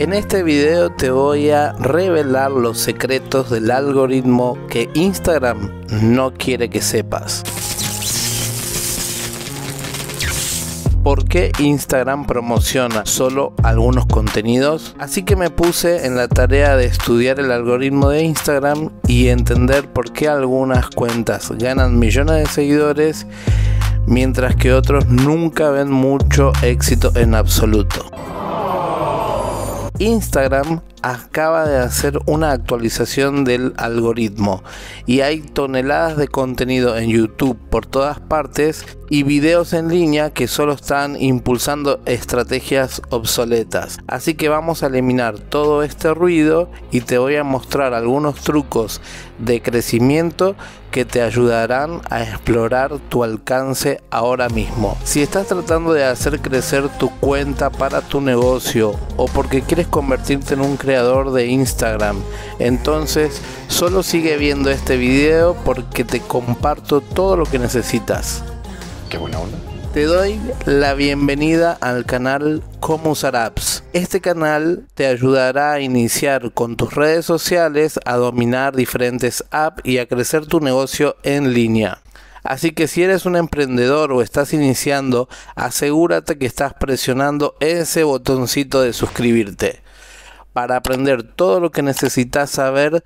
En este video te voy a revelar los secretos del algoritmo que Instagram no quiere que sepas. por qué Instagram promociona solo algunos contenidos. Así que me puse en la tarea de estudiar el algoritmo de Instagram y entender por qué algunas cuentas ganan millones de seguidores mientras que otros nunca ven mucho éxito en absoluto. Instagram acaba de hacer una actualización del algoritmo y hay toneladas de contenido en YouTube por todas partes y videos en línea que solo están impulsando estrategias obsoletas. Así que vamos a eliminar todo este ruido y te voy a mostrar algunos trucos de crecimiento que te ayudarán a explorar tu alcance ahora mismo. Si estás tratando de hacer crecer tu cuenta para tu negocio o porque quieres convertirte en un creador creador de Instagram. Entonces, solo sigue viendo este video porque te comparto todo lo que necesitas. buena onda. Te doy la bienvenida al canal Cómo usar apps. Este canal te ayudará a iniciar con tus redes sociales, a dominar diferentes apps y a crecer tu negocio en línea. Así que si eres un emprendedor o estás iniciando, asegúrate que estás presionando ese botoncito de suscribirte para aprender todo lo que necesitas saber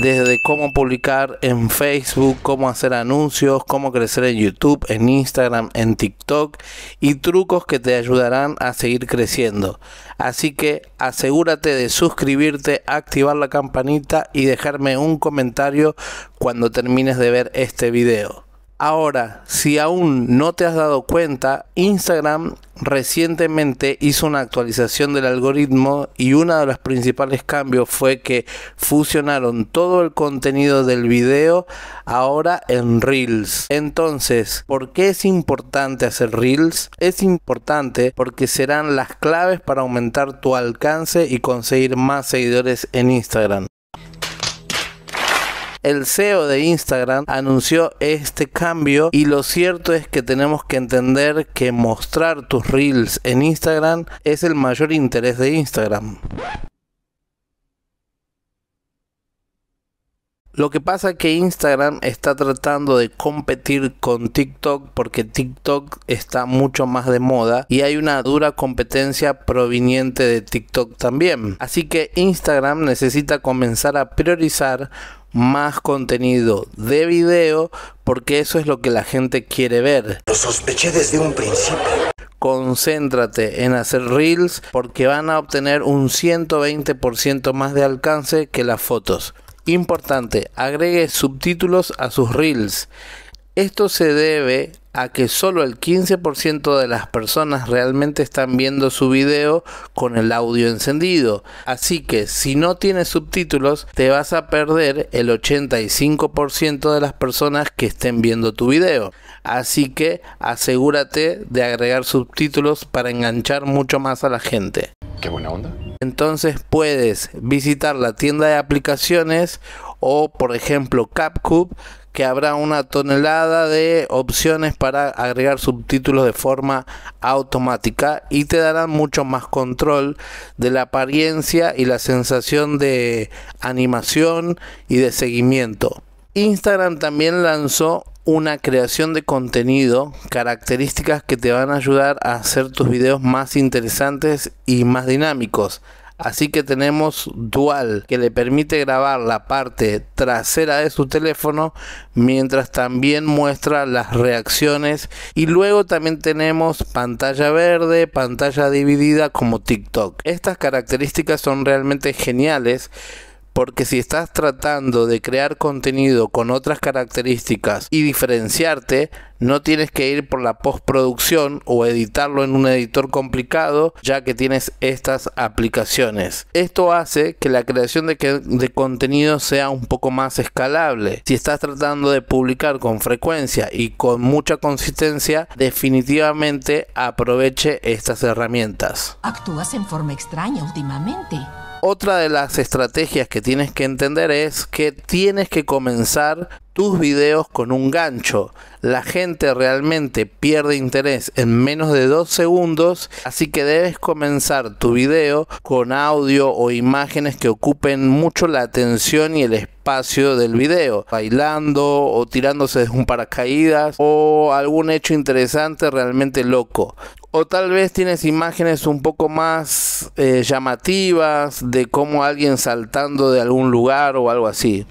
desde cómo publicar en Facebook, cómo hacer anuncios, cómo crecer en YouTube, en Instagram, en TikTok y trucos que te ayudarán a seguir creciendo. Así que asegúrate de suscribirte, activar la campanita y dejarme un comentario cuando termines de ver este video. Ahora, si aún no te has dado cuenta, Instagram recientemente hizo una actualización del algoritmo y uno de los principales cambios fue que fusionaron todo el contenido del video ahora en Reels. Entonces, ¿por qué es importante hacer Reels? Es importante porque serán las claves para aumentar tu alcance y conseguir más seguidores en Instagram el CEO de Instagram anunció este cambio y lo cierto es que tenemos que entender que mostrar tus reels en Instagram es el mayor interés de Instagram. Lo que pasa es que Instagram está tratando de competir con TikTok porque TikTok está mucho más de moda y hay una dura competencia proveniente de TikTok también. Así que Instagram necesita comenzar a priorizar más contenido de video porque eso es lo que la gente quiere ver. Lo sospeché desde un principio. Concéntrate en hacer reels porque van a obtener un 120% más de alcance que las fotos. Importante, agregue subtítulos a sus reels esto se debe a que solo el 15% de las personas realmente están viendo su video con el audio encendido. Así que si no tienes subtítulos te vas a perder el 85% de las personas que estén viendo tu video. Así que asegúrate de agregar subtítulos para enganchar mucho más a la gente. Qué buena onda. Entonces puedes visitar la tienda de aplicaciones o por ejemplo Capcube, que habrá una tonelada de opciones para agregar subtítulos de forma automática y te darán mucho más control de la apariencia y la sensación de animación y de seguimiento. Instagram también lanzó una creación de contenido, características que te van a ayudar a hacer tus videos más interesantes y más dinámicos. Así que tenemos Dual, que le permite grabar la parte trasera de su teléfono, mientras también muestra las reacciones. Y luego también tenemos pantalla verde, pantalla dividida como TikTok. Estas características son realmente geniales porque si estás tratando de crear contenido con otras características y diferenciarte, no tienes que ir por la postproducción o editarlo en un editor complicado, ya que tienes estas aplicaciones. Esto hace que la creación de, contenido sea un poco más escalable. Si estás tratando de publicar con frecuencia y con mucha consistencia, definitivamente aproveche estas herramientas. Actúas en forma extraña últimamente. Otra de las estrategias que tienes que entender es que tienes que comenzar tus videos con un gancho. La gente realmente pierde interés en menos de dos segundos, así que debes comenzar tu video con audio o imágenes que ocupen mucho la atención y el espacio del video, bailando o tirándose de un paracaídas o algún hecho interesante realmente loco. O tal vez tienes imágenes un poco más eh, llamativas de cómo alguien saltando de algún lugar o algo así.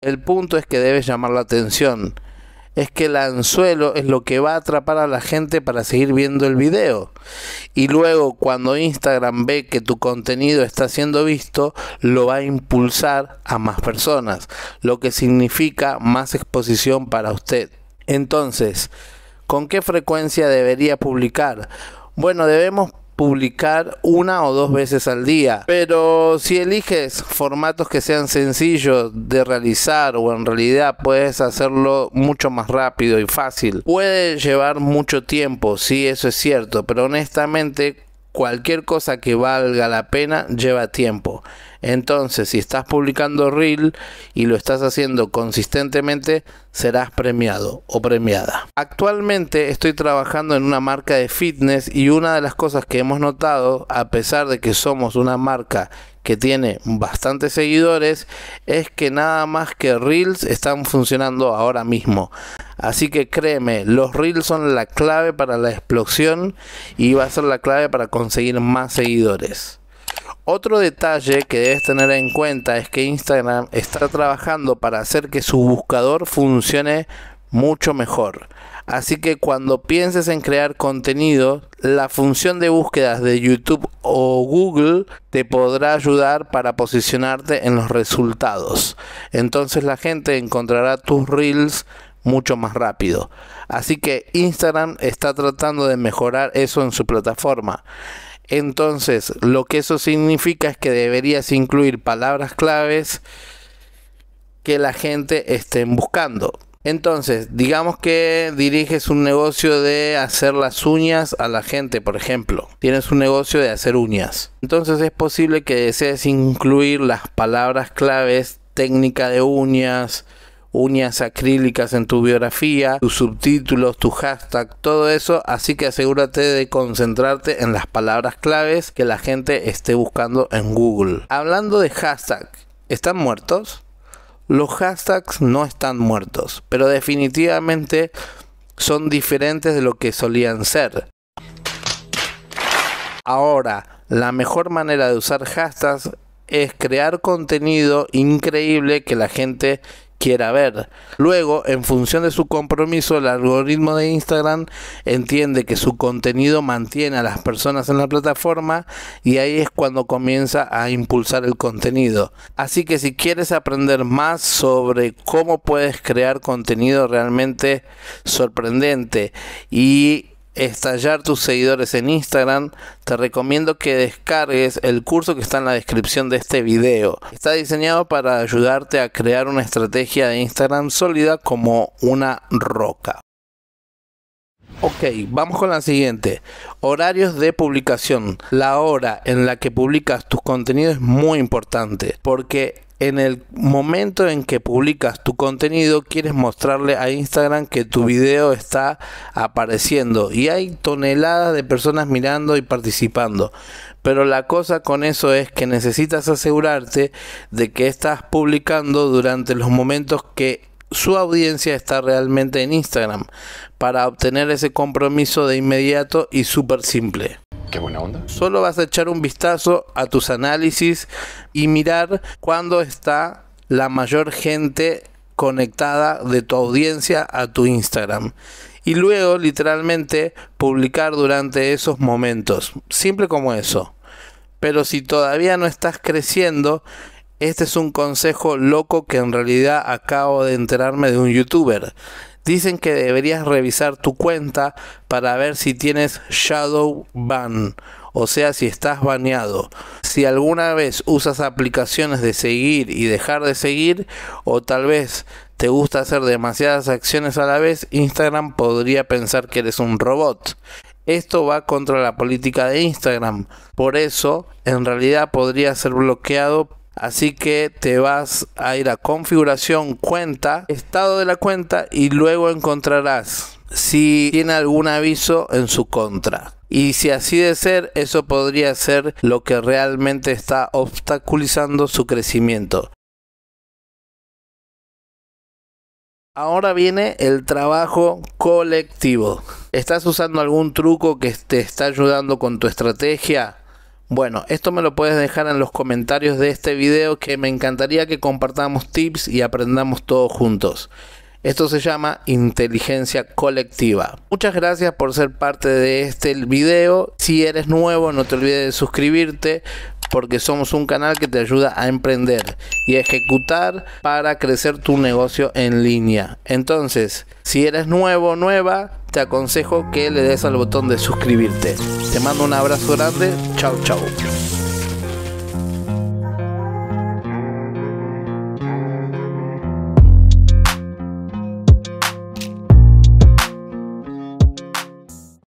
El punto es que debes llamar la atención. Es que el anzuelo es lo que va a atrapar a la gente para seguir viendo el video. Y luego cuando Instagram ve que tu contenido está siendo visto, lo va a impulsar a más personas, lo que significa más exposición para usted. Entonces, ¿con qué frecuencia debería publicar? Bueno, debemos publicar una o dos veces al día. Pero si eliges formatos que sean sencillos de realizar o en realidad puedes hacerlo mucho más rápido y fácil, puede llevar mucho tiempo, si eso es cierto, pero honestamente cualquier cosa que valga la pena lleva tiempo. Entonces, si estás publicando reel y lo estás haciendo consistentemente, serás premiado o premiada. Actualmente estoy trabajando en una marca de fitness y una de las cosas que hemos notado, a pesar de que somos una marca que tiene bastantes seguidores, es que nada más que reels están funcionando ahora mismo. Así que créeme, los reels son la clave para la explosión y va a ser la clave para conseguir más seguidores. Otro detalle que debes tener en cuenta es que Instagram está trabajando para hacer que su buscador funcione mucho mejor. Así que cuando pienses en crear contenido, la función de búsquedas de YouTube o Google te podrá ayudar para posicionarte en los resultados. Entonces la gente encontrará tus reels mucho más rápido. Así que Instagram está tratando de mejorar eso en su plataforma. Entonces, lo que eso significa es que deberías incluir palabras claves que la gente esté buscando. Entonces, digamos que diriges un negocio de hacer las uñas a la gente, por ejemplo. Tienes un negocio de hacer uñas. Entonces es posible que desees incluir las palabras claves técnica de uñas, uñas acrílicas en tu biografía, tus subtítulos, tu hashtag, todo eso, así que asegúrate de concentrarte en las palabras claves que la gente esté buscando en Google. Hablando de hashtag, ¿están muertos? Los hashtags no están muertos, pero definitivamente son diferentes de lo que solían ser. Ahora, la mejor manera de usar hashtags es crear contenido increíble que la gente quiera ver. Luego, en función de su compromiso, el algoritmo de Instagram entiende que su contenido mantiene a las personas en la plataforma y ahí es cuando comienza a impulsar el contenido. Así que si quieres aprender más sobre cómo puedes crear contenido realmente sorprendente y estallar tus seguidores en Instagram, te recomiendo que descargues el curso que está en la descripción de este video. Está diseñado para ayudarte a crear una estrategia de Instagram sólida como una roca. Ok, vamos con la siguiente. Horarios de publicación. La hora en la que publicas tus contenidos es muy importante porque en el momento en que publicas tu contenido quieres mostrarle a Instagram que tu video está apareciendo y hay toneladas de personas mirando y participando. Pero la cosa con eso es que necesitas asegurarte de que estás publicando durante los momentos que su audiencia está realmente en Instagram para obtener ese compromiso de inmediato y súper simple. Qué buena onda. Solo vas a echar un vistazo a tus análisis y mirar cuándo está la mayor gente conectada de tu audiencia a tu Instagram. Y luego, literalmente, publicar durante esos momentos. Simple como eso. Pero si todavía no estás creciendo, este es un consejo loco que en realidad acabo de enterarme de un youtuber. Dicen que deberías revisar tu cuenta para ver si tienes Shadow Ban, o sea, si estás baneado. Si alguna vez usas aplicaciones de seguir y dejar de seguir, o tal vez te gusta hacer demasiadas acciones a la vez, Instagram podría pensar que eres un robot. Esto va contra la política de Instagram. Por eso, en realidad podría ser bloqueado Así que te vas a ir a configuración cuenta, estado de la cuenta y luego encontrarás si tiene algún aviso en su contra. Y si así de ser, eso podría ser lo que realmente está obstaculizando su crecimiento. Ahora viene el trabajo colectivo. ¿Estás usando algún truco que te está ayudando con tu estrategia? Bueno, esto me lo puedes dejar en los comentarios de este video que me encantaría que compartamos tips y aprendamos todos juntos. Esto se llama inteligencia colectiva. Muchas gracias por ser parte de este video. Si eres nuevo, no te olvides de suscribirte porque somos un canal que te ayuda a emprender y ejecutar para crecer tu negocio en línea. Entonces, si eres nuevo o nueva, te aconsejo que le des al botón de suscribirte. Te mando un abrazo grande, chao chao.